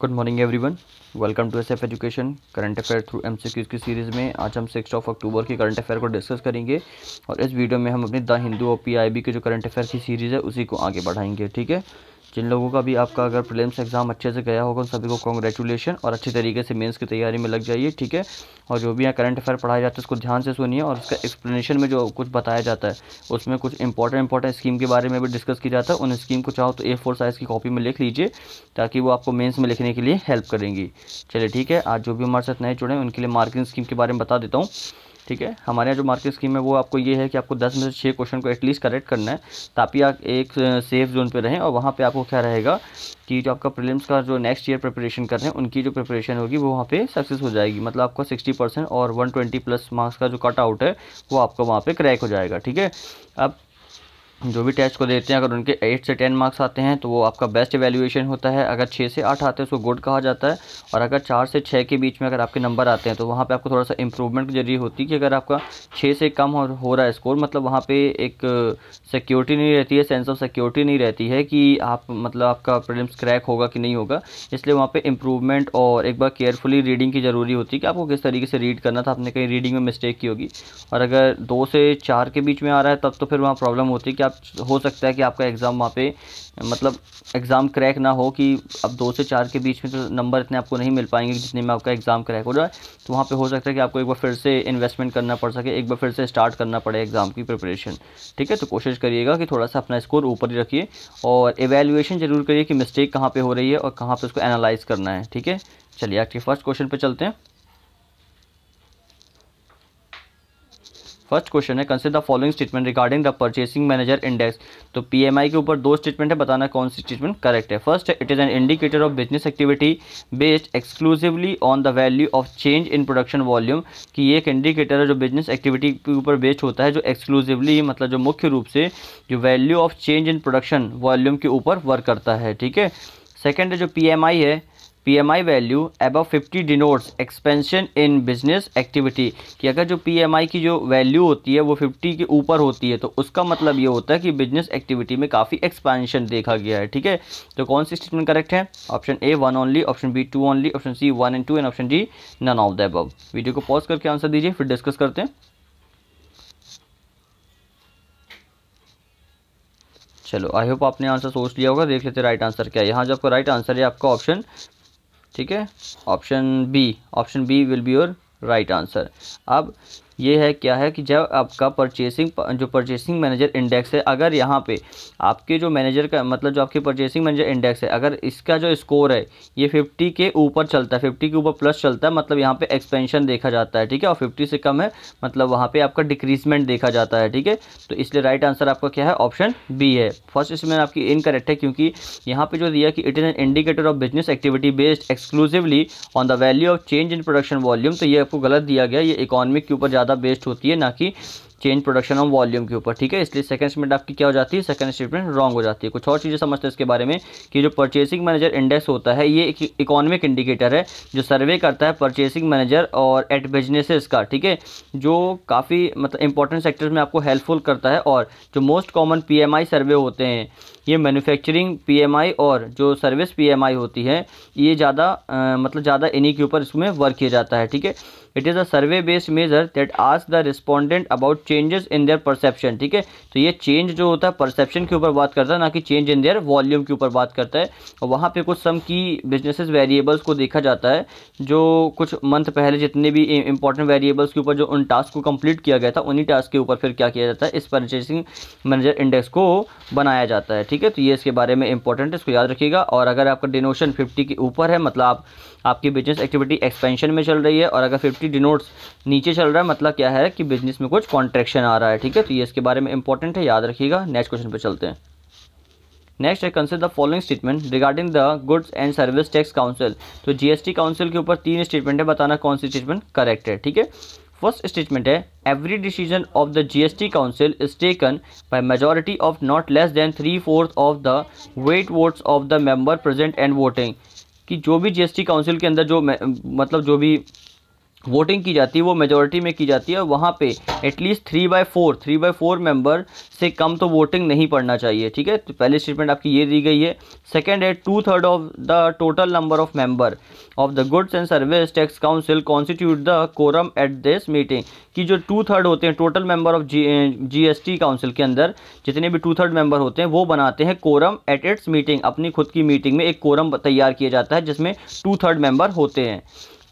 good morning everyone welcome to F education current affair through M की series में आज हम सिक्स ऑफ अक्टूबर की करंट अफेयर को डिस्कस करेंगे और इस वीडियो में हम अपनी द हिंदू ओ पी आई बी के जो करंट अफेयर की सीरीज़ है उसी को आगे बढ़ाएंगे ठीक है जिन लोगों का भी आपका अगर प्रिलिम्स एग्ज़ाम अच्छे से गया होगा उन सभी को कॉन्ग्रेचुलेशन और अच्छे तरीके से मेंस की तैयारी में लग जाइए ठीक है और जो भी यहाँ करंट अफेयर पढ़ाया जाता है उसको ध्यान से सुनिए और उसका एक्सप्लेनेशन में जो कुछ बताया जाता है उसमें कुछ इंपॉर्टेंट इंपॉर्टेंट स्कीम के बारे में भी डिस्कस किया जाता है उन स्कीम को चाहो तो ए फोर साइज़ की कॉपी में लिख लीजिए ताकि वो आपको मेन्स में लिखने के लिए हेल्प करेंगी चलिए ठीक है आज जो भी हमारे साथ नए जुड़े हैं उनके लिए मार्किंग स्कीम के बारे में बता देता हूँ ठीक है हमारे यहाँ जो मार्किंग स्कीम है वो आपको ये है कि आपको दस में से छः क्वेश्चन को एटलीस्ट करेक्ट करना है ताकि आप एक सेफ जोन पर रहें और वहाँ पर आपको क्या रहेगा कि जो आपका प्रीलिम्स का जो नेक्स्ट ईयर प्रिपरेशन कर रहे हैं उनकी जो प्रिपरेशन होगी वो वहाँ पे सक्सेस हो जाएगी मतलब आपका 60 परसेंट और 120 प्लस मार्क्स का जो कट आउट है वो आपका वहाँ पे क्रैक हो जाएगा ठीक है अब जो भी टेस्ट को देते हैं अगर उनके एट से टेन मार्क्स आते हैं तो वो आपका बेस्ट एवेल्यूशन होता है अगर छः से आठ आते हैं उसको गुड कहा जाता है और अगर चार से छः के बीच में अगर आपके नंबर आते हैं तो वहाँ पे आपको थोड़ा सा इंप्रूवमेंट जरिए होती है कि अगर आपका छः से कम हो, हो रहा है स्कोर मतलब वहाँ पर एक सिक्योरिटी नहीं रहती है सेंस ऑफ सिक्योरिटी नहीं रहती है कि आप मतलब आपका प्रिलिम्स क्रैक होगा कि नहीं होगा इसलिए वहाँ पर इंप्रूवमेंट और एक बार केयरफुली रीडिंग की ज़रूरी होती है कि आपको किस तरीके से रीड करना था आपने कहीं रीडिंग में मिस्टेक की होगी और अगर दो से चार के बीच में आ रहा है तब तो फिर वहाँ प्रॉब्लम होती है कि आप हो सकता है कि आपका एग्ज़ाम वहाँ पे मतलब एग्ज़ाम क्रैक ना हो कि अब दो से चार के बीच में तो नंबर इतने आपको नहीं मिल पाएंगे जितने में आपका एग्ज़ाम क्रैक हो जाए तो वहाँ पे हो सकता है कि आपको एक बार फिर से इन्वेस्टमेंट करना पड़ सके एक बार फिर से स्टार्ट करना पड़े एग्ज़ाम की प्रिपरेशन ठीक है तो कोशिश करिएगा कि थोड़ा सा अपना स्कोर ऊपर ही रखिए और एवेल्यूशन ज़रूर करिए कि मिस्टेक कहाँ पर हो रही है और कहाँ पर उसको एनालाइज़ करना है ठीक है चलिए आपके फर्स्ट क्वेश्चन पर चलते हैं फर्स्ट क्वेश्चन है consider the following statement regarding the purchasing manager index तो पीएमआई के ऊपर दो स्टेटमेंट है बताना कौन सी स्टेटमेंट करेक्ट है फर्स्ट है it is an indicator of business activity based exclusively on the value of change in production volume कि ये एक इंडिकेटर है जो बिजनेस एक्टिविटी के ऊपर बेस्ड होता है जो एक्सक्लूसिवली मतलब जो मुख्य रूप से जो value of change in production volume के ऊपर वर्क करता है ठीक है सेकेंड है जो पी है PMI value above 50 denotes expansion in business activity कि अगर जो पीएमआई की जो वैल्यू होती है वो 50 के ऊपर होती है तो उसका मतलब ये होता है कि बिजनेस एक्टिविटी में काफ़ी एक्सपेंशन देखा गया है ठीक है तो कौन सी स्टेटमेंट करेक्ट है option A one only option B two only option C one and two and option D none of the above video को पॉज करके आंसर दीजिए फिर डिस्कस करते हैं चलो आई होप आपने आंसर सोच लिया होगा देख लेते राइट आंसर क्या है यहाँ जो आपका राइट आंसर है आपका ऑप्शन ठीक है option B option B will be your right answer अब ये है क्या है कि जब आपका परचेसिंग जो परचेसिंग मैनेजर इंडेक्स है अगर यहाँ पे आपके जो मैनेजर का मतलब जो आपके परचेसिंग मैनेजर इंडेक्स है अगर इसका जो स्कोर है ये फिफ्टी के ऊपर चलता है फिफ्टी के ऊपर प्लस चलता है मतलब यहाँ पे एक्सपेंशन देखा जाता है ठीक है और फिफ्टी से कम है मतलब वहाँ पर आपका डिक्रीजमेंट देखा जाता है ठीक है तो इसलिए राइट आंसर आपका क्या है ऑप्शन बी है फर्स्ट इसमें आपकी इनकरेक्ट है क्योंकि यहाँ पर जो दिया कि it is an indicator of business activity based exclusively on the value of change in production volume तो ये आपको गलत दिया गया ये इकोनॉमिक के ऊपर ज़्यादा बेस्ड होती है ना कि चेंज प्रोडक्शन ऑफ वॉल्यूम के ऊपर ठीक है इसलिए सेकंड स्टेटमेंट आपकी क्या हो जाती है सेकंड स्टेटमेंट रॉन्ग हो जाती है कुछ और चीज़ें समझते हैं इसके बारे में कि जो परचेसिंग मैनेजर इंडेक्स होता है ये एक इकोनॉमिक इंडिकेटर है जो सर्वे करता है परचेसिंग मैनेजर और एट बिजनेसेस का ठीक है जो काफ़ी मतलब इंपॉर्टेंट सेक्टर्स में आपको हेल्पफुल करता है और जो मोस्ट कॉमन पी सर्वे होते हैं ये मैन्युफैक्चरिंग पीएमआई और जो सर्विस पीएमआई होती है ये ज़्यादा मतलब ज़्यादा इन्हीं के ऊपर इसमें वर्क किया जाता है ठीक है it is a survey based measure that ask the respondent about changes in their perception ठीक है तो ये चेंज जो होता है परसेप्शन के ऊपर बात करता है ना कि चेंज इन देयर वॉल्यूम के ऊपर बात करता है और वहाँ पे कुछ सम की बिजनेसेस वेरिएबल्स को देखा जाता है जो कुछ मंथ पहले जितने भी इंपॉर्टेंट वेरिएबल्स के ऊपर जो उन टास्क को कंप्लीट किया गया था उन्हीं टास्क के ऊपर फिर क्या किया जाता है इस परचेसिंग मैनेजर इंडेक्स को बनाया जाता है ठीक है तो ये इसके बारे में इंपॉर्टेंट है इसको याद रखिएगा और अगर आपका डिनोशन फिफ्टी के ऊपर है मतलब आप आपकी बिजनेस एक्टिविटी एक्सपेंशन में चल रही है और अगर फिफ्टी डिनोट्स नीचे चल रहा है मतलब क्या है कि बिजनेस में कुछ कॉन्ट्रेक्शन आ रहा है ठीक है तो ये इसके बारे में इंपॉर्टेंट है याद रखिएगा नेक्स्ट क्वेश्चन पर चलते हैं नेक्स्ट है consider the following statement regarding the goods and service tax council तो जीएसटी काउंसिल के ऊपर तीन स्टेटमेंट है बताना कौन सी स्टेटमेंट करेक्ट है ठीक है फर्स्ट स्टेटमेंट है every decision of the GST council is taken by majority of not less than three fourth of the weight votes of the member present and voting कि जो भी जीएसटी काउंसिल के अंदर जो मतलब जो भी वोटिंग की जाती है वो मेजोरिटी में की जाती है और वहाँ पे at least three by four three by four member से कम तो वोटिंग नहीं पड़ना चाहिए ठीक है तो पहले स्टेटमेंट आपकी ये दी गई है सेकंड है two third of the total number of member of the goods and service tax council constitute the quorum at this meeting कि जो टू थर्ड होते हैं total member of G S council के अंदर जितने भी टू थर्ड मेंबर होते हैं वो बनाते हैं कोरम एट इट्स मीटिंग अपनी खुद की मीटिंग में एक कोरम तैयार किया जाता है जिसमें टू थर्ड मेंबर होते हैं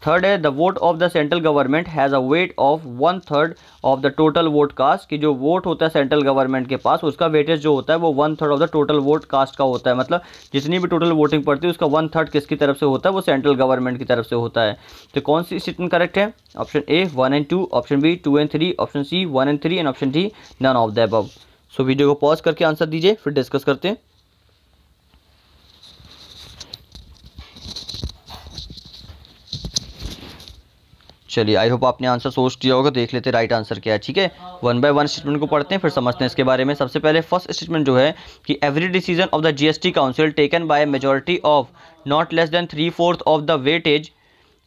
थर्ड है the vote of the central government has a weight of one third of the total vote cast कि जो वोट होता है सेंट्रल गवर्नमेंट के पास उसका वेटेज जो होता है वो one third of the total vote cast का होता है मतलब जितनी भी टोटल वोटिंग पड़ती है उसका वन थर्ड किसकी तरफ से होता है वो सेंट्रल गवर्नमेंट की तरफ से होता है तो कौन सी स्टेटमेंट करेक्ट है option A one and two option B two and three option C one and three and option D none of the above so video को पॉज करके आंसर दीजिए फिर डिस्कस करते हैं चलिए आई होप आपने आंसर सोच दिया होगा देख लेते राइट आंसर क्या है ठीक है वन बाय वन स्टेटमेंट को पढ़ते हैं फिर समझते हैं इसके बारे में सबसे पहले फर्स्ट स्टेटमेंट जो है कि every decision of the GST council taken by majority of not less than three fourth of the weightage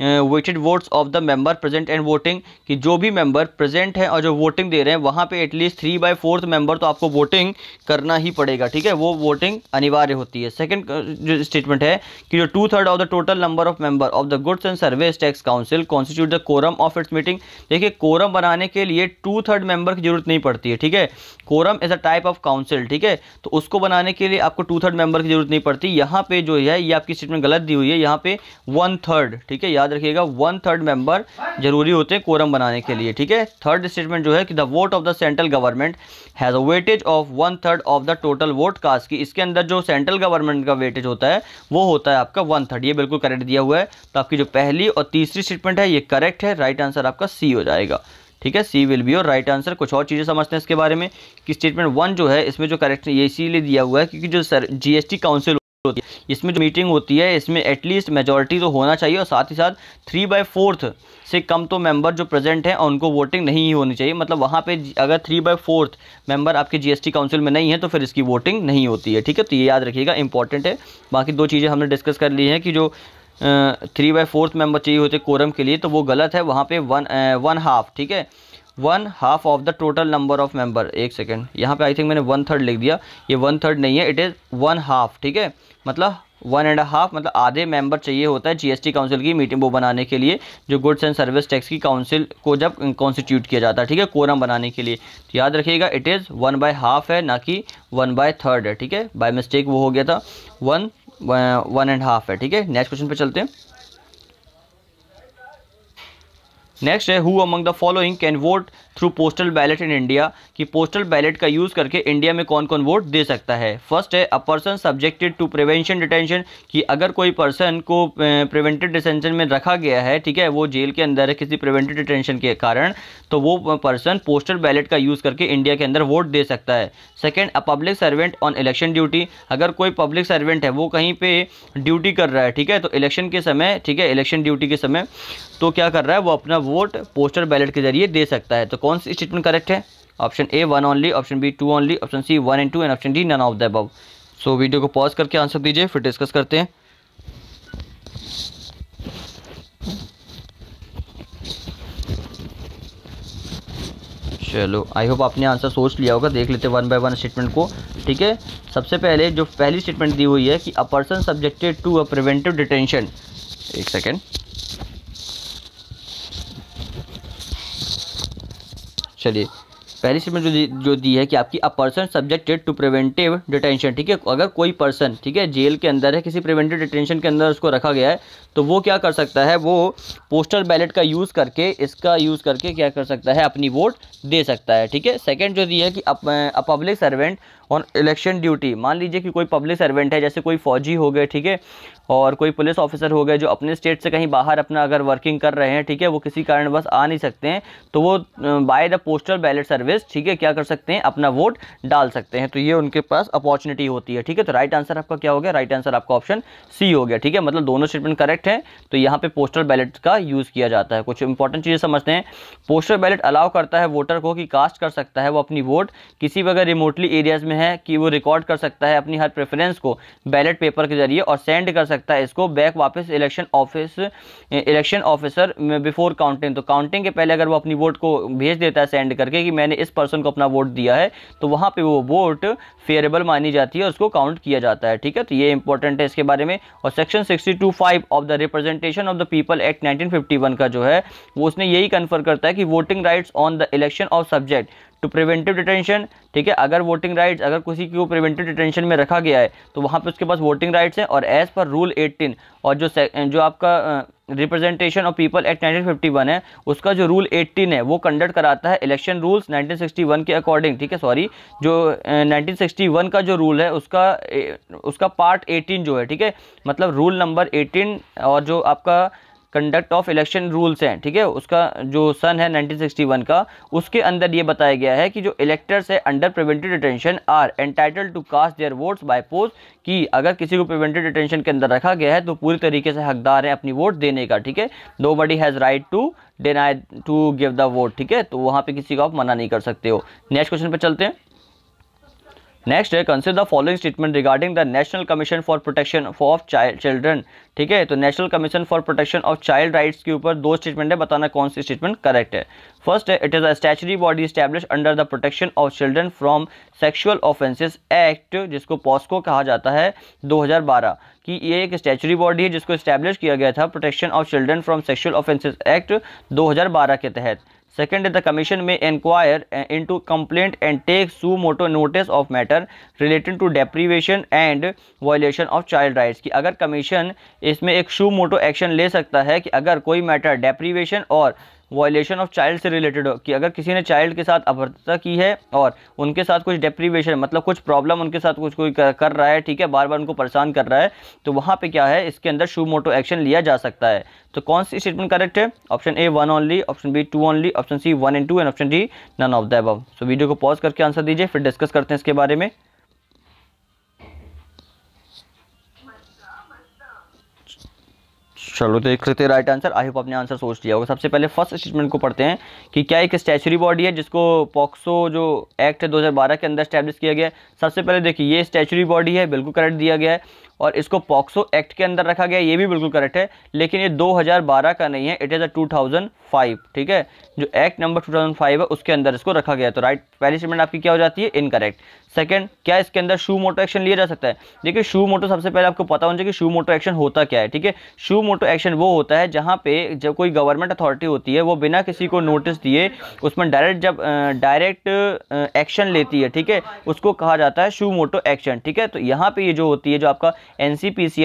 weighted votes of the member present and voting कि जो भी मेंबर प्रेजेंट है और जो वोटिंग दे रहे हैं वहां पे at least three by fourth member तो आपको वोटिंग करना ही पड़ेगा ठीक है वो वोटिंग अनिवार्य होती है सेकंड जो स्टेटमेंट है कि जो two third of the total number of member of the goods and service tax council constitute the quorum of its meeting देखिए कोरम बनाने के लिए टू थर्ड मेंबर की जरूरत नहीं पड़ती है ठीक है quorum as a type of council ठीक है तो उसको बनाने के लिए आपको टू थर्ड मेंबर की जरूरत नहीं पड़ती यहाँ पे जो है ये आपकी स्टेटमेंट गलत दी हुई है यहाँ पे वन थर्ड ठीक है याद याद रखिएगा वन थर्ड मेंबर जरूरी होते हैं कोरम बनाने के लिए ठीक है थर्ड स्टेटमेंट जो है कि the vote of the central government has a weightage of one third of the total vote cast की इसके अंदर जो सेंट्रल गवर्नमेंट का वेटेज होता है वो होता है आपका वन थर्ड ये बिल्कुल करेक्ट दिया हुआ है तो आपकी जो पहली और तीसरी स्टेटमेंट है ये करेक्ट है राइट आंसर आपका सी हो जाएगा ठीक है C will be our right answer कुछ और चीज़ें समझते हैं इसके बारे में कि स्टेटमेंट वन जो है इसमें जो करेक्ट ये इसीलिए दिया हुआ है क्योंकि जो सर जी काउंसिल होती है इसमें जो मीटिंग होती है इसमें एटलीस्ट मेजोरिटी तो होना चाहिए और साथ ही साथ थ्री बाई फोर्थ से कम तो मेंबर जो प्रेजेंट हैं उनको वोटिंग नहीं होनी चाहिए मतलब वहाँ पे अगर थ्री बाई फोर्थ मेंबर आपके जीएसटी काउंसिल में नहीं है तो फिर इसकी वोटिंग नहीं होती है ठीक है तो ये याद रखिएगा इंपॉर्टेंट है बाकी दो चीज़ें हमने डिस्कस कर ली हैं कि जो थ्री बाई फोर्थ मेंबर चाहिए होते कोरम के लिए तो वो गलत है वहाँ पे वन वन हाफ ठीक है one half of the total number of member एक सेकेंड यहाँ पे आई थिंक मैंने वन थर्ड लिख दिया ये वन थर्ड नहीं है इट इज़ वन हाफ ठीक है मतलब वन एंड हाफ मतलब आधे मेंबर चाहिए होता है जीएसटी काउंसिल की मीटिंग वो बनाने के लिए जो गुड्स एंड सर्विस टैक्स की काउंसिल को जब कॉन्स्टिट्यूट किया जाता है ठीक है कोरम बनाने के लिए तो याद रखिएगा it is one by half है ना कि वन बाय थर्ड है ठीक है बाय मिस्टेक वो हो गया था वन वन एंड हाफ है ठीक है नेक्स्ट क्वेश्चन पे चलते हैं नेक्स्ट है who among the following can vote through postal ballot in India कि पोस्टल बैलेट का यूज़ करके इंडिया में कौन कौन वोट दे सकता है फर्स्ट है a person subjected to prevention detention कि अगर कोई पर्सन को प्रिवेंटेड डिटेंशन में रखा गया है ठीक है वो जेल के अंदर है किसी प्रिवेंटेड डिटेंशन के कारण तो वो पर्सन पोस्टल बैलेट का यूज़ करके इंडिया के अंदर वोट दे सकता है second a public servant on election duty अगर कोई पब्लिक सर्वेंट है वो कहीं पर ड्यूटी कर रहा है ठीक है तो इलेक्शन के समय ठीक है इलेक्शन ड्यूटी के समय तो क्या कर रहा है वो अपना वोट पोस्टल बैलेट के जरिए दे सकता है तो कौन सी स्टेटमेंट करेक्ट है option A one only option B two only option C one and two and option D none of the above so video को पॉज करके आंसर दीजिए फिर डिस्कस करते हैं चलो आई होप आपने आंसर सोच लिया होगा देख लेते वन बाय वन स्टेटमेंट को ठीक है सबसे पहले जो पहली स्टेटमेंट दी हुई है कि a person subjected to a preventive detention एक सेकेंड चलिए पहली स्टेटमेंट जो दी जो दी है कि आपकी a person subjected to preventive detention ठीक है अगर कोई पर्सन ठीक है जेल के अंदर है किसी प्रिवेंटिव डिटेंशन के अंदर उसको रखा गया है तो वो क्या कर सकता है वो पोस्टल बैलेट का यूज़ करके इसका यूज़ करके क्या कर सकता है अपनी वोट दे सकता है ठीक है सेकेंड जो दी है कि a public servant on election duty मान लीजिए कि कोई पब्लिक सर्वेंट है जैसे कोई फौजी हो गए ठीक है और कोई पुलिस ऑफिसर हो गए जो अपने स्टेट से कहीं बाहर अपना अगर वर्किंग कर रहे हैं ठीक है वो किसी कारणवश आ नहीं सकते हैं तो वो by the postal ballot service ठीक है क्या कर सकते हैं अपना वोट डाल सकते हैं तो ये उनके पास अपॉर्चुनिटी होती है ठीक है तो राइट आंसर आपका क्या हो गया राइट आंसर आपका ऑप्शन सी हो गया ठीक है मतलब दोनों स्टेटमेंट करेक्ट है तो यहाँ पे पोस्टल बैलेट का यूज़ किया जाता है कुछ इंपॉर्टेंट चीज़ें समझते हैं पोस्टल बैलेट अलाउ करता है वोटर को कि कास्ट कर सकता है वो अपनी वोट किसी भी अगर रिमोटली एरियाज में हैं कि वो रिकॉर्ड कर सकता है अपनी हर प्रेफरेंस को बैलेट पेपर के जरिए और सेंड कर सकता है इसको बैक वापस election office election officer before counting तो काउंटिंग के पहले अगर वो अपनी वोट को भेज देता है सेंड करके कि मैंने इस पर्सन को अपना वोट दिया है तो वहाँ पर वो वोट फेयरेबल मानी जाती है और उसको काउंट किया जाता है ठीक है तो ये इंपॉर्टेंट है इसके बारे में और section sixty two five of the representation of the people act nineteen fifty one का जो है वो उसने यही कन्फर्म करता है कि voting rights on the election of subject to preventive detention ठीक है अगर वोटिंग राइट्स अगर किसी को प्रिवेंटिव डिटेंशन में रखा गया है तो वहाँ पे उसके पास वोटिंग राइट्स हैं और एज़ पर रूल 18 और जो जो आपका रिप्रेजेंटेशन ऑफ पीपल एक्ट 1951 है उसका जो रूल 18 है वो कंडक्ट कराता है इलेक्शन रूल्स 1961 के अकॉर्डिंग ठीक है सॉरी जो 1961 का जो रूल है उसका उसका पार्ट एटीन जो है ठीक है मतलब रूल नंबर एटीन और जो आपका कंडक्ट ऑफ इलेक्शन रूल्स हैं ठीक है उसका जो सन है 1961 का उसके अंदर ये बताया गया है कि जो इलेक्टर्स है under prevented attention are entitle to cast their votes by post कि अगर किसी को प्रिवेंटेड अटेंशन के अंदर रखा गया है तो पूरी तरीके से हकदार है अपनी वोट देने का ठीक है nobody has right to deny to give the vote ठीक है तो वहाँ पर किसी को आप मना नहीं कर सकते हो नेक्स्ट क्वेश्चन पर चलते हैं नेक्स्ट है consider the following statement regarding the national commission for protection of child children ठीक है तो national commission for protection of child rights के ऊपर दो स्टेटमेंट है बताना कौन सी स्टेटमेंट करेक्ट है फर्स्ट है it is a statutory body establish under the protection of children from sexual offences act जिसको पॉस्को कहा जाता है 2012 कि ये एक स्टैचुरी बॉडी है जिसको स्टैब्लिश किया गया था protection of children from sexual offences act 2012 के तहत सेकेंड इज द कमीशन में inquire into complaint and take suo motu notice of matter related to deprivation and violation of child rights की अगर commission इसमें एक शू मोटो action ले सकता है कि अगर कोई मैटर डेप्रीवेशन और वॉयलेशन ऑफ चाइल्ड से रिलेटेड हो कि अगर किसी ने चाइल्ड के साथ अभद्रता की है और उनके साथ कुछ डिप्रीवेशन मतलब कुछ प्रॉब्लम उनके साथ कुछ कोई कर रहा है ठीक है बार बार उनको परेशान कर रहा है तो वहाँ पर क्या है इसके अंदर शू मोटो एक्शन लिया जा सकता है तो कौन सी स्टेटमेंट करेक्ट है option A one only option B two only option C one and two and option D none of the above so video को पॉज करके आंसर दीजिए फिर डिस्कस करते हैं इसके बारे में चलो देख लेते हैं राइट आंसर आई होप आपने आंसर सोच लिया होगा सबसे पहले फर्स्ट स्टेटमेंट को पढ़ते हैं कि क्या एक स्टैचुरी बॉडी है जिसको पॉक्सो जो एक्ट है बारह के अंदर स्टैब्लिश किया गया है सबसे पहले देखिए ये स्टैचुरी बॉडी है बिल्कुल करेक्ट दिया गया है और इसको पॉक्सो एक्ट के अंदर रखा गया ये भी बिल्कुल करेक्ट है लेकिन ये 2012 का नहीं है इट इज़ अ 2005 ठीक है जो एक्ट नंबर 2005 है उसके अंदर इसको रखा गया तो राइट पहली स्टेटमेंट आपकी क्या हो जाती है इनकरेक्ट सेकंड क्या इसके अंदर शू मोटो एक्शन लिया जा सकता है देखिए शू मोटो सबसे पहले आपको पता होना चाहिए कि शू मोटो एक्शन होता क्या है ठीक है शू मोटो एक्शन वो होता है जहाँ पे जब कोई गवर्नमेंट अथॉरिटी होती है वो बिना किसी को नोटिस दिए उसमें डायरेक्ट जब डायरेक्ट एक्शन लेती है ठीक है उसको कहा जाता है शू मोटो एक्शन ठीक है तो यहाँ पे ये जो होती है जो आपका एन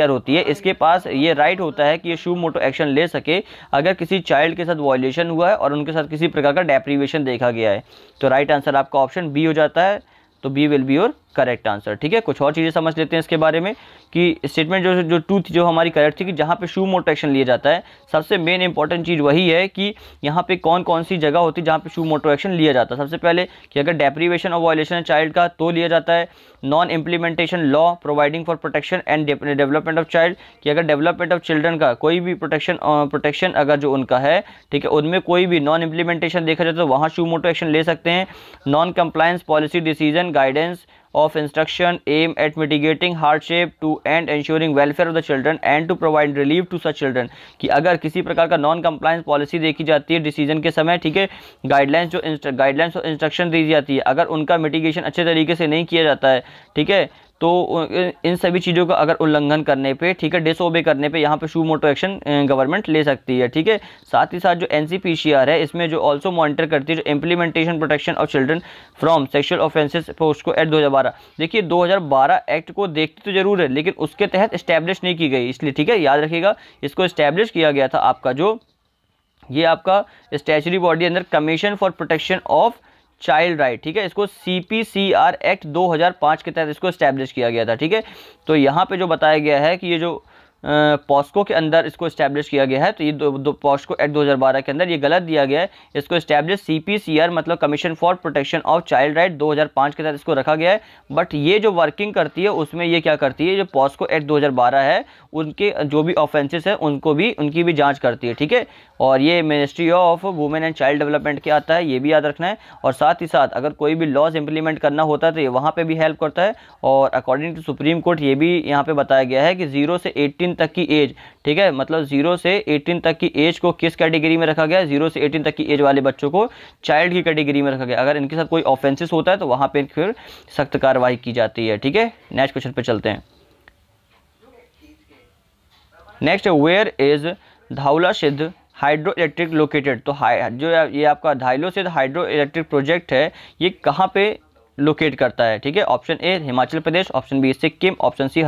होती है इसके पास ये राइट होता है कि ये शू मोटो एक्शन ले सके अगर किसी चाइल्ड के साथ वॉयलेशन हुआ है और उनके साथ किसी प्रकार का डेप्रीवेशन देखा गया है तो राइट आंसर आपका ऑप्शन बी हो जाता है तो B will be your correct answer ठीक है कुछ और चीज़ें समझ लेते हैं इसके बारे में कि स्टेटमेंट जो जो टू थी जो हमारी करेक्ट थी कि जहाँ पे शू एक्शन लिया जाता है सबसे मेन इंपॉर्टेंट चीज़ वही है कि यहाँ पे कौन कौन सी जगह होती है जहाँ पे शू एक्शन लिया जाता है सबसे पहले कि अगर डेप्रीवेशन और वायलेशन है चाइल्ड का तो लिया जाता है non implementation law providing for protection and development of child कि अगर डेवलपमेंट ऑफ चिल्ड्रन का कोई भी प्रोटेक्शन प्रोटेक्शन अगर जो उनका है ठीक है उनमें कोई भी नॉन इम्प्लीमेंटेशन देखा जाए तो वहाँ शू एक्शन ले सकते हैं non compliance policy decision guidance of instruction aim at mitigating hardship to and ensuring welfare of the children and to provide relief to such children कि अगर किसी प्रकार का नॉन कंप्लायंस पॉलिसी देखी जाती है डिसीजन के समय ठीक है गाइडलाइंस जो गाइडलाइंस और इंस्ट्रक्शन दी जाती है अगर उनका मिटिगेशन अच्छे तरीके से नहीं किया जाता है ठीक है तो इन सभी चीज़ों का अगर उल्लंघन करने पे ठीक है डिसोबे करने पे यहाँ पे शू मोटो एक्शन गवर्नमेंट ले सकती है ठीक है साथ ही साथ जो एन है इसमें जो ऑल्सो मॉनिटर करती है जो implementation protection of children from sexual offences POCSO act दो देखिए दो एक्ट को देखती तो जरूर है लेकिन उसके तहत इस्टेब्लिश नहीं की गई इसलिए ठीक है याद रखिएगा इसको इस्टेब्लिश किया गया था आपका जो ये आपका स्टैचुरी बॉडी अंदर commission for protection of child right ठीक है इसको C C P R act 2005 के तहत इसको स्टैब्लिश किया गया था ठीक है तो यहाँ पे जो बताया गया है कि ये जो पॉस्को के अंदर इसको इस्टेब्लिश किया गया है तो ये दो, दो पॉस्को एक्ट 2012 के अंदर ये गलत दिया गया है इसको इस्टेब्लिश सीपीसीआर मतलब commission for protection of child right 2005 के तहत इसको रखा गया है बट ये जो वर्किंग करती है उसमें ये क्या करती है जो पॉस्को एक्ट 2012 है उनके जो भी ऑफेंसेस हैं उनको भी उनकी भी जाँच करती है ठीक है और ये ministry of women and child development के आता है ये भी याद रखना है और साथ ही साथ अगर कोई भी लॉज इंप्लीमेंट करना होता है तो ये वहाँ पर भी हेल्प करता है और अकॉर्डिंग टू सुप्रीम कोर्ट ये भी यहाँ पर बताया गया है कि जीरो से एटीन 18 तक की एज ठीक है मतलब जीरो से 18 तक की एज को किस कैटेगरी में रखा गया जीरो से 18 तक की एज वाले बच्चों को चाइल्ड की कैटेगरी में रखा गया अगर इनके साथ कोई ऑफेंसेस होता है तो वहाँ पर फिर सख्त कार्रवाई की जाती है ठीक है नेक्स्ट क्वेश्चन पर चलते हैं next where is Dhaula Sidh hydro electric located तो हाई जो ये आपका धाइलो सिद्ध हाइड्रो इलेक्ट्रिक प्रोजेक्ट है ये कहाँ पे लोकेट करता है ठीक है option A Himachal Pradesh option B Sikkim option C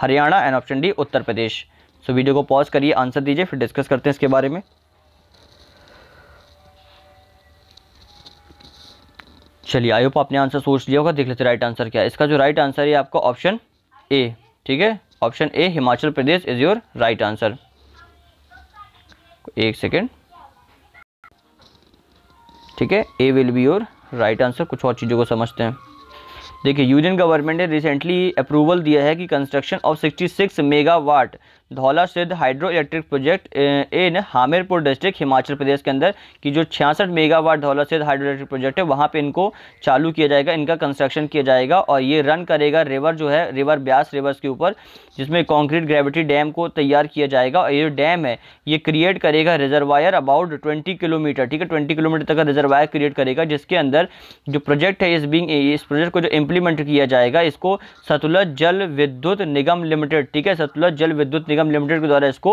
Haryana and option D Uttar Pradesh so video को पॉज करिए आंसर दीजिए फिर डिस्कस करते हैं इसके बारे में चलिए आयोप आपने आंसर सोच लिया होगा देख लेते राइट आंसर क्या है इसका जो राइट आंसर है आपका ऑप्शन ए ठीक है option A Himachal Pradesh is your right answer एक सेकेंड ठीक है A will be your right answer कुछ और चीज़ों को समझते हैं देखिए यूनियन गवर्नमेंट ने रिसेंटली अप्रूवल दिया है कि construction of 66 megawatt Dhaula Sidh hydro electric project in Hamirpur district Himachal Pradesh के अंदर की जो छियासठ megawatt Dhaula Sidh hydro electric project है वहाँ पे इनको चालू किया जाएगा इनका कंस्ट्रक्शन किया जाएगा और ये रन करेगा रिवर जो है रिवर ब्यास रिवर्स के ऊपर जिसमें कॉन्क्रीट ग्रेविटी डैम को तैयार किया जाएगा और ये डैम है ये क्रिएट करेगा रिजर्वायर अबाउट ट्वेंटी किलोमीटर ठीक है ट्वेंटी किलोमीटर तक रिजर्वायर क्रिएट करेगा जिसके अंदर जो प्रोजेक्ट है इस बिंग इस प्रोजेक्ट को जो इम्प्लीमेंट किया जाएगा इसको सतुलज जल विद्युत निगम लिमिटेड ठीक है सतुलज जल विद्युत निगम लिमिटेड के द्वारा इसको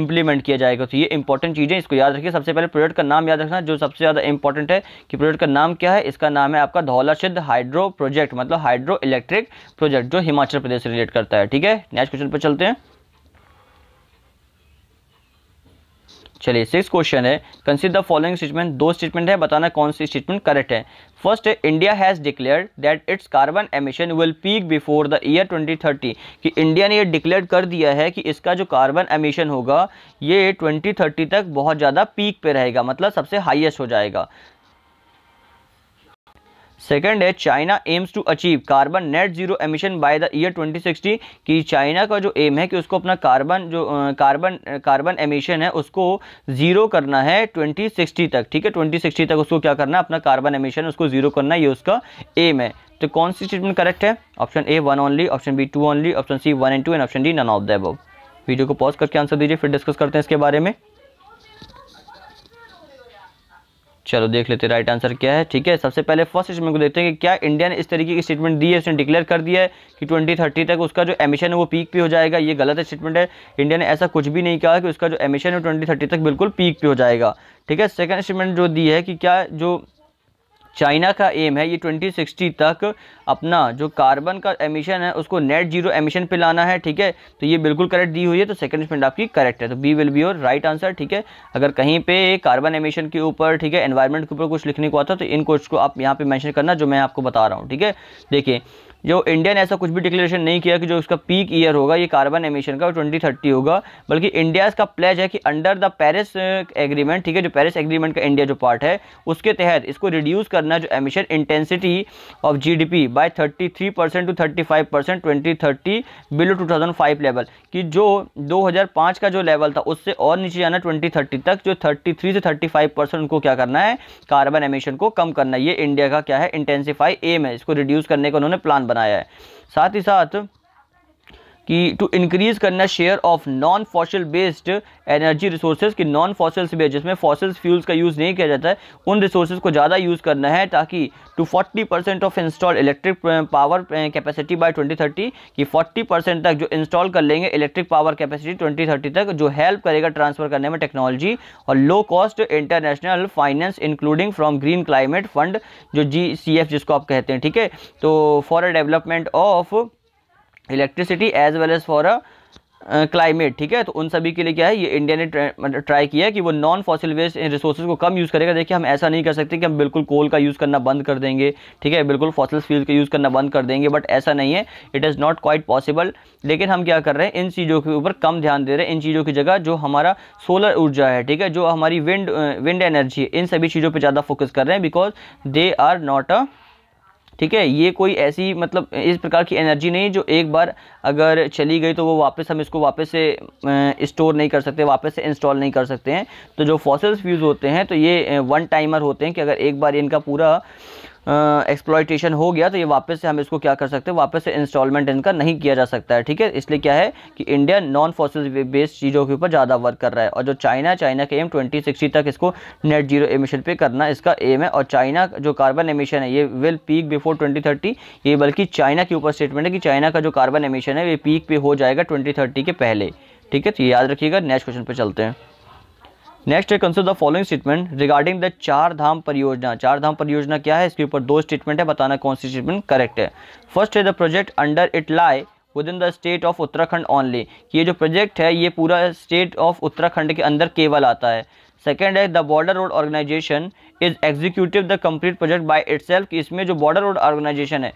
इंप्लीमेंट किया जाएगा तो ये इंपॉर्टेंट चीज़ें इसको याद रखिए सबसे पहले प्रोजेक्ट का नाम याद रखना जो सबसे ज़्यादा इंपॉर्टेंट है कि प्रोजेक्ट का नाम क्या है इसका नाम है आपका धौला सिद्ध हाइड्रो प्रोजेक्ट मतलब हाइड्रो इलेक्ट्रिक प्रोजेक्ट जो हिमाचल प्रदेश से रिलेट करता है ठीक है नेक्स्ट क्वेश्चन पर चलते हैं चलिए सिक्स क्वेश्चन है कंसीडर द फॉलोइंग स्टेटमेंट दो स्टेटमेंट है बताना कौन सी स्टेटमेंट करेक्ट है first India has declare that its carbon emission will peak before the year 2030 कि इंडिया ने ये डिक्लेयर कर दिया है कि इसका जो कार्बन एमिशन होगा ये 2030 तक बहुत ज़्यादा पीक पे रहेगा मतलब सबसे हाईएस्ट हो जाएगा सेकेंड है China aims to achieve carbon net zero emission by the year 2060 कि चाइना का जो एम है कि उसको अपना कार्बन जो कार्बन कार्बन एमिशन है उसको ज़ीरो करना है 2060 तक ठीक है 2060 तक उसको क्या करना है अपना कार्बन एमिशन उसको ज़ीरो करना ये उसका एम है तो कौन सी स्टेटमेंट करेक्ट है option A one only option B two only option C one and two and option D none of the video को पॉज करके आंसर दीजिए फिर डिस्कस करते हैं इसके बारे में चलो देख लेते राइट आंसर क्या है ठीक है सबसे पहले फर्स्ट स्टेटमेंट को देखते हैं कि क्या इंडिया ने इस तरीके की स्टेटमेंट दी है उसने डिक्लेयर कर दिया है कि 2030 तक उसका जो एमिशन है वो पीक पे हो जाएगा ये गलत स्टेटमेंट है इंडिया ने ऐसा कुछ भी नहीं कहा कि उसका जो एमिशन है ट्वेंटी तक बिल्कुल पीक पे हो जाएगा ठीक है सेकेंड स्टेटमेंट जो दी है कि क्या जो चाइना का एम है ये 2060 तक अपना जो कार्बन का एमिशन है उसको नेट जीरो एमिशन पे लाना है ठीक है तो ये बिल्कुल करेक्ट दी हुई है तो सेकंड स्टेटमेंट आपकी करेक्ट है तो B will be your right answer ठीक है अगर कहीं पे कार्बन एमिशन के ऊपर ठीक है एनवायरमेंट के ऊपर कुछ लिखने को आता तो इन कोर्स को आप यहाँ पे मैंशन करना जो मैं आपको बता रहा हूँ ठीक है देखिए जो इंडिया ने ऐसा कुछ भी डिक्लेरेशन नहीं किया कि जो उसका पीक ईयर होगा ये कार्बन एमिशन का ट्वेंटी थर्टी होगा बल्कि इंडिया का प्लेज है कि अंडर द पेरिस एग्रीमेंट ठीक है जो पेरिस एग्रीमेंट का इंडिया जो पार्ट है उसके तहत इसको रिड्यूस करना जो emission intensity of G D P by thirty three percent to thirty five percent twenty thirty below two thousand five level कि जो दो हज़ार पाँच का जो लेवल था उससे और नीचे जाना ट्वेंटी थर्टी तक जो थर्टी थ्री से थर्टी फाइव परसेंट उनको क्या करना है कार्बन एमिशन को कम करना ये इंडिया का क्या है इंटेंसीफाई एम है इसको रिड्यूस करने का उन्होंने प्लान बनाया है साथ ही साथ कि टू इंक्रीज करना share of non fossil based energy resources की नॉन फॉसिल्स बेस्ड जिसमें फॉसिल्स फ्यूल्स का यूज़ नहीं किया जाता है उन रिसोर्सेज को ज़्यादा यूज़ करना है ताकि to forty percent of install electric power capacity by 2030 कि 40 परसेंट तक जो इंस्टॉल कर लेंगे इलेक्ट्रिक पावर कैपेसिटी 2030 तक जो हेल्प करेगा ट्रांसफ़र करने में टेक्नोलॉजी और low cost international finance including from green climate fund जो जी जिसको आप कहते हैं ठीक है तो for a development of electricity as well as for a climate ठीक है तो उन सभी के लिए क्या है ये इंडिया ने ट्राई मतलब किया कि वो नॉन फॉसिल वेस्ट रिसोर्सेज को कम यूज़ करेगा देखिए हम ऐसा नहीं कर सकते कि हम बिल्कुल कोल का यूज़ करना बंद कर देंगे ठीक है बिल्कुल फॉसिल फील का यूज़ करना बंद कर देंगे बट ऐसा नहीं है it is not quite possible लेकिन हम क्या कर रहे हैं इन चीज़ों के ऊपर कम ध्यान दे रहे हैं इन चीज़ों की जगह जो हमारा सोलर ऊर्जा है ठीक है जो हमारी विंड विंड एनर्जी है इन सभी चीज़ों पर ज़्यादा फोकस कर रहे हैं because they are not a ठीक है ये कोई ऐसी मतलब इस प्रकार की एनर्जी नहीं जो एक बार अगर चली गई तो वो वापस हम इसको वापस से स्टोर नहीं कर सकते वापस से इंस्टॉल नहीं कर सकते हैं तो जो फॉसल्स फ्यूज़ होते हैं तो ये वन टाइमर होते हैं कि अगर एक बार इनका पूरा एक्सप्लॉयटेशन हो गया तो ये वापस से हम इसको क्या कर सकते हैं वापस से इंस्टॉलमेंट इनका नहीं किया जा सकता है ठीक है इसलिए क्या है कि इंडिया नॉन फॉसिल बेस्ड चीज़ों के ऊपर ज़्यादा वर्क कर रहा है और जो चाइना चाइना के एम ट्वेंटी सिक्सटी तक इसको नेट जीरो एमिशन पे करना इसका एम है और चाइना जो कार्बन एमिशन है ये will peak before twenty thirty ये बल्कि चाइना के ऊपर स्टेटमेंट है कि चाइना का जो कार्बन एमिशन है ये पीक पे हो जाएगा ट्वेंटी थर्टी के पहले ठीक है तो याद रखिएगा नेक्स्ट क्वेश्चन पर चलते हैं नेक्स्ट है consider the following statement regarding the Char Dham परियोजना चार धाम परियोजना क्या है इसके ऊपर दो स्टेटमेंट है बताना कौन सी स्टेटमेंट करेक्ट है फर्स्ट है the project under it lie within the state of Uttarakhand only ये जो प्रोजेक्ट है ये पूरा स्टेट ऑफ उत्तराखंड के अंदर केवल आता है सेकेंड है the border road organization is executive the complete project by itself इसमें जो बॉर्डर रोड ऑर्गेनाइजेशन है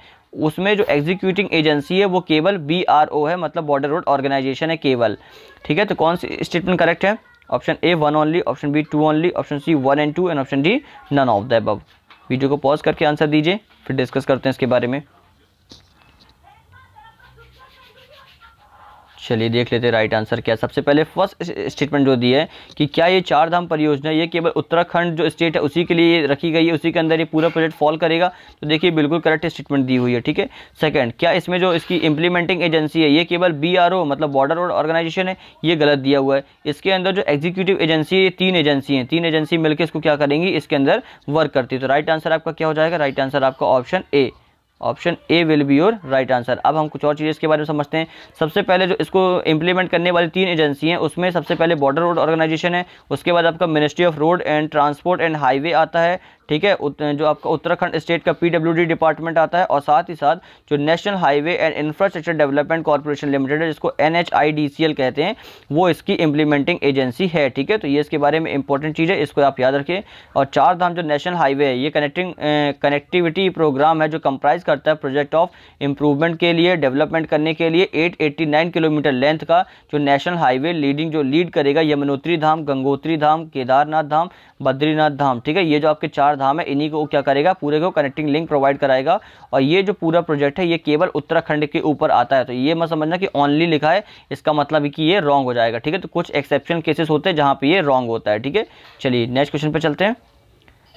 उसमें जो एग्जीक्यूटिंग एजेंसी है वो केवल बी आर ओ है मतलब बॉर्डर रोड ऑर्गेनाइजेशन है केवल ठीक है तो कौन सी स्टेटमेंट करेक्ट है option A one only option B two only option C one and two and option D none of the अब वीडियो को पॉज करके आंसर दीजिए फिर डिस्कस करते हैं इसके बारे में चलिए देख लेते हैं राइट आंसर क्या सबसे पहले फर्स्ट स्टेटमेंट जो दी है कि क्या ये चार धाम परियोजना ये केवल उत्तराखंड जो स्टेट है उसी के लिए रखी गई है उसी के अंदर ये पूरा प्रोजेक्ट फॉल करेगा तो देखिए बिल्कुल करेक्ट स्टेटमेंट दी हुई है ठीक है सेकेंड क्या इसमें जो इसकी इंप्लीमेंटिंग एजेंसी है ये केवल बी मतलब बॉर्डर रोड ऑर्गेनाइजेशन है ये गलत दिया हुआ है इसके अंदर जो एग्जीक्यूटिव एजेंसी है तीन एजेंसी हैं तीन एजेंसी मिलकर इसको क्या करेंगी इसके अंदर वर्क करती है तो राइट आंसर आपका क्या हो जाएगा राइट आंसर आपका option A option A will be your right answer अब हम कुछ और चीज़ें इसके बारे में समझते हैं सबसे पहले जो इसको इंप्लीमेंट करने वाली तीन एजेंसी हैं उसमें सबसे पहले बॉर्डर रोड ऑर्गेनाइजेशन है उसके बाद आपका ministry of road and transport and highway आता है ठीक है जो आपका उत्तराखंड स्टेट का पीडब्ल्यूडी डिपार्टमेंट आता है और साथ ही साथ जो national highway and infrastructure development corporation limited है जिसको एन कहते हैं वो इसकी इंप्लीमेंटिंग एजेंसी है ठीक है तो ये इसके बारे में इंपॉर्टेंट चीज़ है इसको आप याद रखिए और चार धाम जो नेशनल हाईवे है ये कनेक्टिंग कनेक्टिविटी प्रोग्राम है जो कंप्राइज करता है प्रोजेक्ट ऑफ इंप्रूवमेंट के लिए डेवलपमेंट करने के लिए एट किलोमीटर लेंथ का जो नेशनल हाईवे लीडिंग जो लीड करेगा यमुनोत्री धाम गंगोत्री धाम केदारनाथ धाम बद्रीनाथ धाम ठीक है ये जो आपके चार धाम है इन्हीं को क्या करेगा पूरे को कनेक्टिंग लिंक प्रोवाइड कराएगा और ये जो पूरा प्रोजेक्ट है ये केवल उत्तराखंड के ऊपर आता है तो ये मत समझना कि ओनली लिखा है इसका मतलब कि ये रॉन्ग हो जाएगा ठीक है तो कुछ एक्सेप्शन केसेस होते हैं जहाँ पर ये रॉन्ग होता है ठीक है चलिए नेक्स्ट क्वेश्चन पर चलते हैं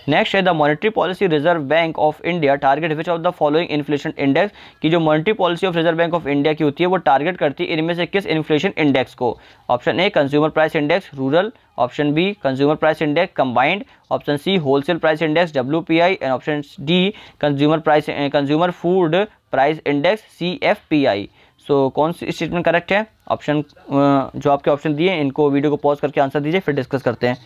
नेक्स्ट है the monetary policy reserve bank of India target which of the following inflation index की जो monetary policy of reserve bank of India की होती है वो टारगेट करती है इनमें से किस इन्फ्लेशन इंडेक्स को option A consumer price index rural option B consumer price index combined option C wholesale price index W P I and option D consumer price consumer food price index C F P I so कौन सी statement correct है option जो आपके option दिए इनको video को pause करके answer दीजिए फिर डिस्कस करते हैं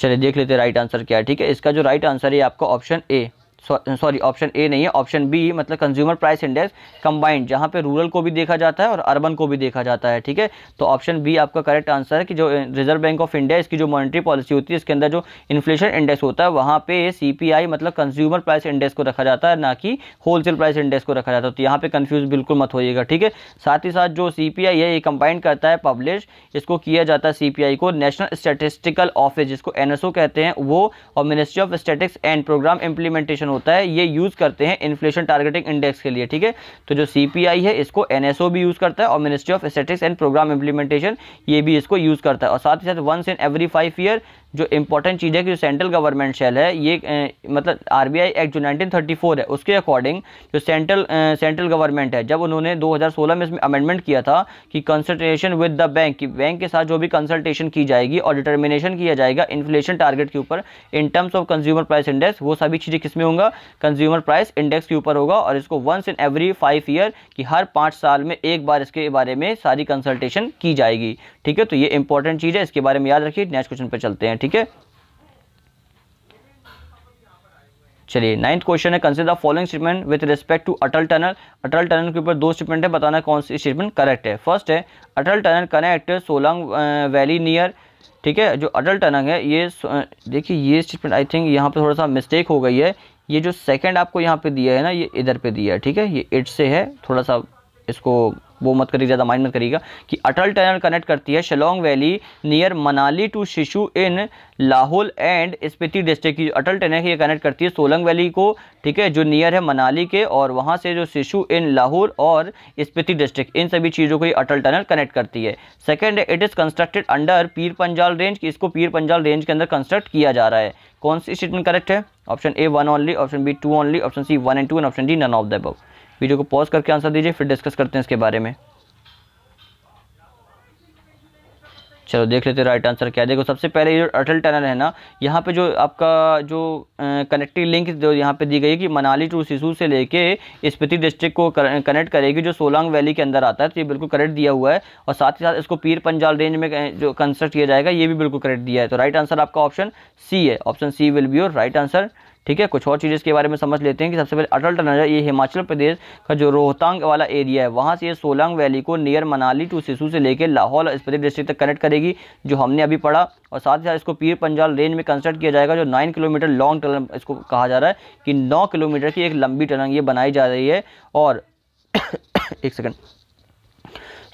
चलिए देख लेते हैं राइट आंसर क्या है ठीक है इसका जो राइट आंसर है आपका option A sorry option A नहीं है ऑप्शन बी मतलब कंज्यूमर प्राइस इंडेक्स कंबाइंड जहां पे रूरल को भी देखा जाता है और अर्बन को भी देखा जाता है ठीक है तो ऑप्शन बी आपका करेक्ट आंसर है कि जो रिजर्व बैंक ऑफ इंडिया इसकी जो मॉनिटरी पॉलिसी होती है इसके अंदर जो इन्फ्लेशन इंडेक्स होता है वहाँ पे सी मतलब कंज्यूमर प्राइस इंडेक्स को रखा जाता है ना कि होलसेल प्राइस इंडेक्स को रखा जाता है तो यहाँ पे कन्फ्यूज बिल्कुल मत होइएगा ठीक है साथ ही साथ जो सी है ये कंबाइंड करता है पब्लिश इसको किया जाता है सी को नेशनल स्टेटिस्टिकल ऑफिस जिसको एन कहते हैं वो और ministry of statics and programme implementation होता होता है ये यूज़ करते हैं इन्फ्लेशन टारगेटिंग इंडेक्स के लिए ठीक है तो जो सी है इसको एन भी यूज़ करता है और ministry of statics and programme implementation ये भी इसको यूज़ करता है और साथ ही साथ once in every five year जो इंपॉर्टेंट चीज़ है कि जो सेंट्रल गवर्नमेंट शेल है ये आर मतलब आरबीआई एक्ट जो 1934 है उसके अकॉर्डिंग जो सेंट्रल सेंट्रल गवर्नमेंट है जब उन्होंने 2016 में इसमें अमेंडमेंट किया था कि कंसल्टेशन विद द बैंक कि बैंक के साथ जो भी कंसल्टेशन की जाएगी और डिटर्मिनेशन किया जाएगा इन्फ्लेशन टारगेट के ऊपर in terms of consumer price index वो सभी चीज़ें किस में होंगा कंज्यूमर प्राइस इंडेक्स के ऊपर होगा और इसको once in every five year कि हर पाँच साल में एक बार इसके बारे में सारी कंसल्टेशन की जाएगी ठीक है तो ये इंपॉर्टेंट चीज़ है इसके बारे में याद रखिए नेक्स्ट क्वेश्चन पर चलते हैं ठीक है चलिए नाइन्थ क्वेश्चन है consider following statement with respect to Atal tunnel Atal tunnel के ऊपर दो स्टेटमेंट है बताना कौन सी स्टेटमेंट करेक्ट है फर्स्ट है Atal tunnel connect Solang valley near ठीक है जो अटल टनल है ये देखिए ये स्टेटमेंट आई थिंक यहाँ पे थोड़ा सा मिस्टेक हो गई है ये जो सेकेंड आपको यहाँ पे दिया है ना ये इधर पे दिया है ठीक है ये इट से है थोड़ा सा इसको वो मत करिए ज़्यादा माइंड मत करिएगा कि अटल टनल कनेक्ट करती है Shillong valley near Manali to Sissu in Lahaul and Spiti district की अटल टनल ये कनेक्ट करती है सोलंग वैली को ठीक है जो नियर है मनाली के और वहाँ से जो शिशु इन लाहौल और स्पीति डिस्ट्रिक्ट इन सभी चीज़ों को ये अटल टनल कनेक्ट करती है second it is constructed under Pir Panjal range इसको पीर पंजाल रेंज के अंदर कंस्ट्रक्ट किया जा रहा है कौन सी स्टेटमेंट करेक्ट है option A one only option B two only option C one and two and option D none of the above video को पॉज करके आंसर दीजिए फिर डिस्कस करते हैं इसके बारे में चलो देख लेते राइट आंसर क्या देखो सबसे पहले ये जो अटल टनल है ना यहाँ पे जो आपका जो कनेक्टिंग लिंक जो यहाँ पे दी गई है कि मनाली टू सिसू से लेके स्पीति डिस्ट्रिक्ट को कनेक्ट करेगी जो सोलांग वैली के अंदर आता है तो ये बिल्कुल करेक्ट दिया हुआ है और साथ ही साथ इसको पीर पंजाल रेंज में जो कंस्ट्रक्ट किया जाएगा ये भी बिल्कुल करेक्ट दिया है तो राइट आंसर आपका ऑप्शन सी है option C will be your right answer ठीक है कुछ और चीज़ इसके बारे में समझ लेते हैं कि सबसे पहले अटल टनल ये हिमाचल प्रदेश का जो रोहतांग वाला एरिया है वहाँ से ये सोलंग वैली को नियर मनाली टू सिसू से लेकर लाहौल और डिस्ट्रिक्ट तक कनेक्ट करेगी जो हमने अभी पढ़ा और साथ ही साथ इसको पीर पंजाल रेंज में कंस्ट्रक्ट किया जाएगा जो नाइन किलोमीटर लॉन्ग टनल इसको कहा जा रहा है कि नौ किलोमीटर की एक लंबी टनल ये बनाई जा रही है और एक सेकेंड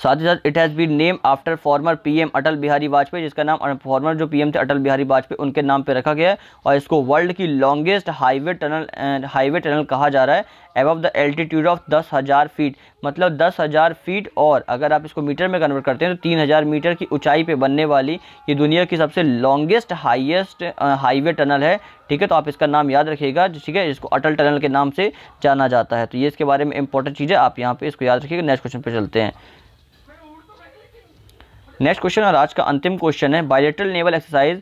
साथ ही साथ it has been name after former PM Atal Bihari Vajpayee जिसका नाम फॉर्मर जो पीएम थे अटल बिहारी वाजपेयी उनके नाम पर रखा गया है और इसको वर्ल्ड की longest highway tunnel highway tunnel कहा जा रहा है एबव द एल्टीट्यूड ऑफ दस हज़ार फीट मतलब दस हज़ार फीट और अगर आप इसको मीटर में कन्वर्ट करते हैं तो तीन हज़ार मीटर की ऊंचाई पे बनने वाली ये दुनिया की सबसे लॉन्गेस्ट हाईएस्ट हाईवे टनल है ठीक है तो आप इसका नाम याद रखिएगा ठीक है इसको अटल टनल के नाम से जाना जाता है तो ये इसके बारे में इंपॉर्टेंट चीज़ है आप यहाँ पर इसको याद रखिएगा नेक्स्ट क्वेश्चन पर चलते हैं नेक्स्ट क्वेश्चन और आज का अंतिम क्वेश्चन है bilateral naval exercise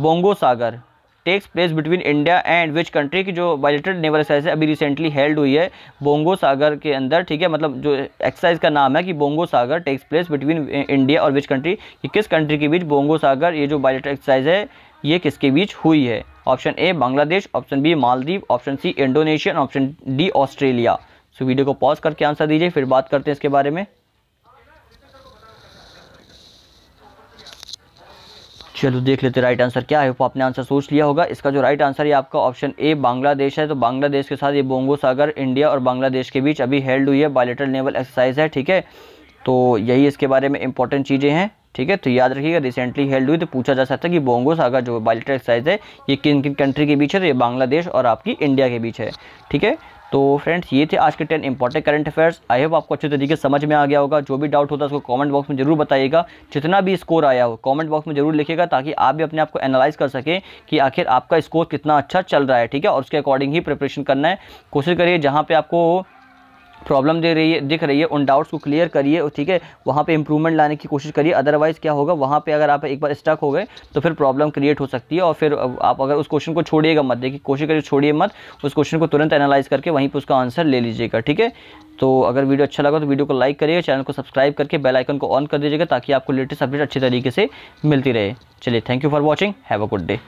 Bongo Sagar takes place between India and which country की जो बायोलेटरल नेवल एक्सरसाइज है अभी रिसेंटली हेल्ड हुई है बोंगो सागर के अंदर ठीक है मतलब जो एक्सरसाइज का नाम है कि Bongo Sagar takes place between India और विच कंट्री कि किस कंट्री के बीच बोंगो सागर ये जो बायोलेटरल एक्सरसाइज है ये किसके बीच हुई है option A Bangladesh option B Maldives option C Indonesia option D Australia so video को पॉज करके आंसर दीजिए फिर बात करते हैं इसके बारे में चलो देख लेते राइट आंसर क्या है वो आपने आंसर सोच लिया होगा इसका जो राइट आंसर है आपका ऑप्शन ए बांग्लादेश है तो बांग्लादेश के साथ ये बोंगो सागर इंडिया और बांग्लादेश के बीच अभी हेल्ड हुई है बायोलेटरल नेवल एक्सरसाइज है ठीक है तो यही इसके बारे में इंपॉर्टेंट चीज़ें हैं ठीक है तो याद रखिएगा रिसेंटली हेल्ड हुई तो पूछा जा सकता है कि बोंगो सागर जो बायोलेटरल एक्सरसाइज है ये किन किन कंट्री के बीच है तो ये बांग्लादेश और आपकी इंडिया के बीच है ठीक है तो फ्रेंड्स ये थे आज के ten important current affairs I hope आपको अच्छे तरीके से समझ में आ गया होगा जो भी डाउट होता है उसको कमेंट बॉक्स में जरूर बताइएगा जितना भी स्कोर आया हो कमेंट बॉक्स में जरूर लिखेगा ताकि आप भी अपने आप को एनालाइज कर सकें कि आखिर आपका स्कोर कितना अच्छा चल रहा है ठीक है और उसके अकॉर्डिंग ही प्रिपरेशन करना है कोशिश करिए जहाँ पर आपको प्रॉब्लम दे रही है दिख रही है उन डाउट्स को क्लियर करिए ठीक है वहाँ पे इंप्रूवमेंट लाने की कोशिश करिए अदरवाइज़ क्या होगा वहाँ पे अगर आप एक बार स्टक हो गए तो फिर प्रॉब्लम क्रिएट हो सकती है और फिर आप अगर उस क्वेश्चन को छोड़िएगा मत देखिए कोशिश करिए छोड़िए मत उस क्वेश्चन को तुरंत एनालाइज करके वहीं पर उसका आंसर ले लीजिएगा ठीक है तो अगर वीडियो अच्छा लगा तो वीडियो को लाइक करिएगा चैनल को सब्सक्राइब करके बेल आइकन को ऑन कर दीजिएगा ताकि आपको लेटेस्ट अपडेट अच्छे तरीके से मिलती रहे चलिए thank you for watching have a good day